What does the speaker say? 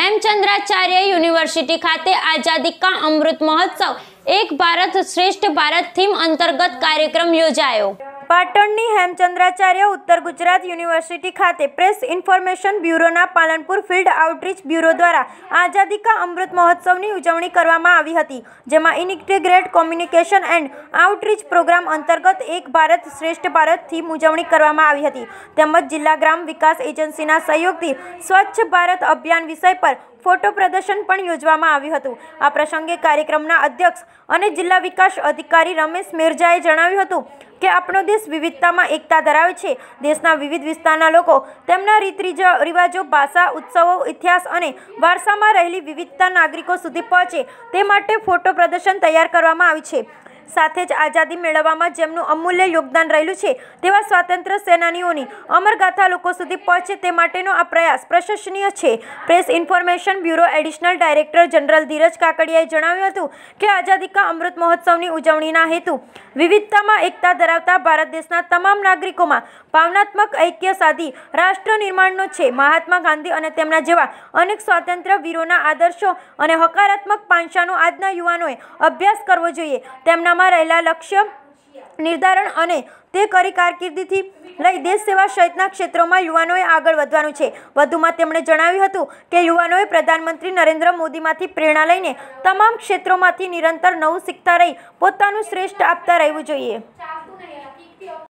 Hemchandracharya university ખાતે આઝાદી કા અમૃત મહોત્સવ એક ભારત શ્રેષ્ઠ ભારત થીમ અંતર્ગત કાર્યક્રમ યોજાયો પાટણની હેમચંદ્રાચાર્ય ઉત્તર ગુજરાત યુનિવર્સિટી ખાતે પ્રેસ ઇન્ફોર્મેશન બ્યુરોના પાલનપુર ફિલ્ડ આઉટરીચ બ્યુરો દ્વારા આઝાદી કા અમૃત મહોત્સવની ઉજવણી કરવામાં આવી હતી જેમાં integrate communication and outreach programme અંતર્ગત એક ભારત શ્રેષ્ઠ ભારત થીમ ઉજવણી કરવામાં આવી હતી તેમજ જિલ્લા ગ્રામ વિકાસ એજન્સીના સહયોગથી સ્વચ્છ ભારત અભિયાન વિષય પર ફોટો પ્રદર્શન પણ યોજવામાં આવ્યું હતું આ પ્રસંગે કાર્યક્રમના અધ્યક્ષ અને જિલ્લા વિકાસ અધિકારી રમેશ મિર્જાએ જણાવ્યું હતું કે આપણો દેશ વિવિધતામાં એકતા ધરાવે છે દેશના વિવિધ વિસ્તારના લોકો તેમના રીત રિવાજો ભાષા ઉત્સવો ઇતિહાસ અને વારસામાં રહેલી વિવિધતા નાગરિકો સુધી પહોંચે તે માટે ફોટો પ્રદર્શન તૈયાર કરવામાં આવ્યું છે સાથે જ આઝાદી મેળવવામાં જેમનું અમૂલ્ય યોગદાન રહેલું છે તેવા સ્વાતંત્ર્ય સેનાનીઓની અમરગાથા લોકો સુધી પહોંચે તે માટેનો આ પ્રયાસ પ્રશંસનીય છે press information bureau additional director general Dhiraj કાકડિયાએ જણાવ્યું હતું કે આઝાદી કા અમૃત મહોત્સવની ઉજવણીના હેતુ વિવિધતામાં એકતા ધરાવતા ભારત દેશના તમામ નાગરિકોમાં ભાવનાત્મક ઐક્ય સાધી રાષ્ટ્ર નિર્માણનો છે મહાત્મા ગાંધી અને તેમના જેવા અનેક સ્વાતંત્ર્ય વીરોના આદર્શો અને હકારાત્મક પાંશાનો આજના યુવાનોએ અભ્યાસ કરવો જોઈએ તેમના દિશામાં રહેલા લક્ષ્ય નિર્ધારણ અને તે કરી કારકિર્દીથી લઈ દેશ સેવા સહિતના ક્ષેત્રોમાં યુવાનોએ આગળ વધવાનું છે વધુમાં તેમણે જણાવ્યું હતું કે યુવાનોએ પ્રધાનમંત્રી નરેન્દ્ર મોદીમાંથી પ્રેરણા લઈને તમામ ક્ષેત્રોમાંથી નિરંતર નવું શીખતા રહી પોતાનું શ્રેષ્ઠ આપતા રહેવું જોઈએ